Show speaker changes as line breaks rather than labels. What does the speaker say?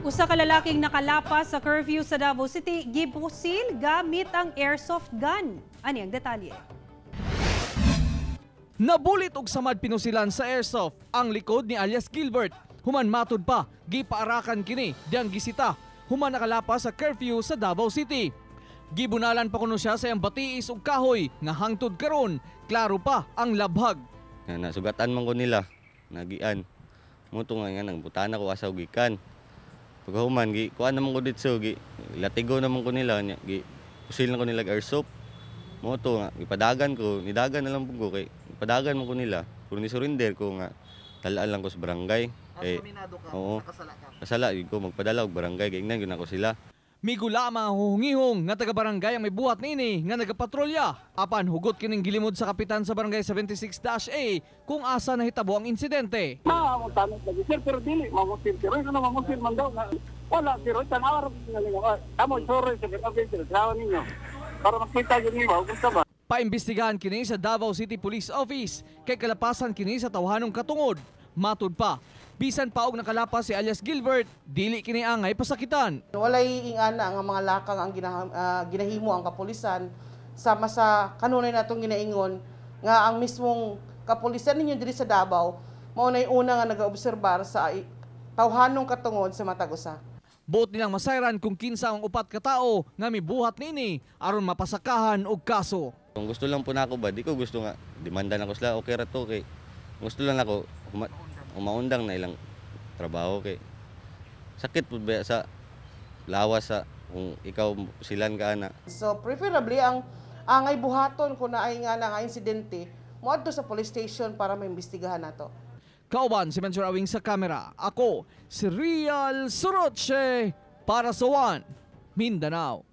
Usa ka lalaking nakalapas sa curfew sa Davao City gibusil gamit ang airsoft gun. Ani ang detalye?
Nabulit og samad pinusilan sa airsoft ang likod ni alias Gilbert. Human matud pa, gipaarakan kini diyang gisita. Human nakalapas sa curfew sa Davao City. Gibunalan pa kuno siya sa iyang batiis og kahoy nga hangtod karon, klaro pa ang labhag.
Nga nasugatan man ko nila, nagian. Muto nga nga nang butana ko asaw gikan. Paghuman, gi, kuan naman ko dito, gi, latigo naman ko nila, niya, gi, usil na ko nila airsoft. Mo to nga, ipadagan ko, nidagan na lang po ko, kay, ipadagan mo ko nila. puro ni surrender ko nga, talaan lang ko sa barangay. Kay, eh, ka, oo, nakasala ka. Kasala, ko, magpadala og barangay, kay, ingnan, ko sila.
Migulama mga huhungihong nga taga barangay ang may buhat nini nga nagapatrolya. Apan hugot kining gilimod sa kapitan sa barangay 76-A kung asa nahitabo ang insidente. Ah, tanong lagi sir pero dili mamosir sir. Ano mamosir man daw na wala sir tanawar
nga ninyo. Amo sorry sir okay sir tawon
ninyo. Para makita gyud nimo kung sa ba. Paimbestigahan kini sa Davao City Police Office kay kalapasan kini sa tawhanong katungod. Matud pa, Bisan paog nakalapas si alias Gilbert, dili kini angay pasakitan.
Walay ingana ang mga lakang ang ginah uh, ah, ginahimo ang kapulisan sama sa kanunay natong ginaingon nga ang mismong kapulisan ninyo diri sa Davao mao nay una nga nag-obserbar sa tawhanong katungod sa Matagusa.
Buot nilang masayran kung kinsa ang upat ka tao nga mibuhat nini aron mapasakahan
og kaso. Kung gusto lang po nako ba, di ko gusto nga demanda nako sila okay ra to okay. gusto lang ako umaundang na ilang trabaho kay sakit po ba sa lawas sa kung ikaw silan ka ana
so preferably ang ang ay buhaton ko na ay nga nga insidente moadto sa police station para maimbestigahan nato
kauban si Mensur Awing sa kamera ako si Real Soroche para sa One Mindanao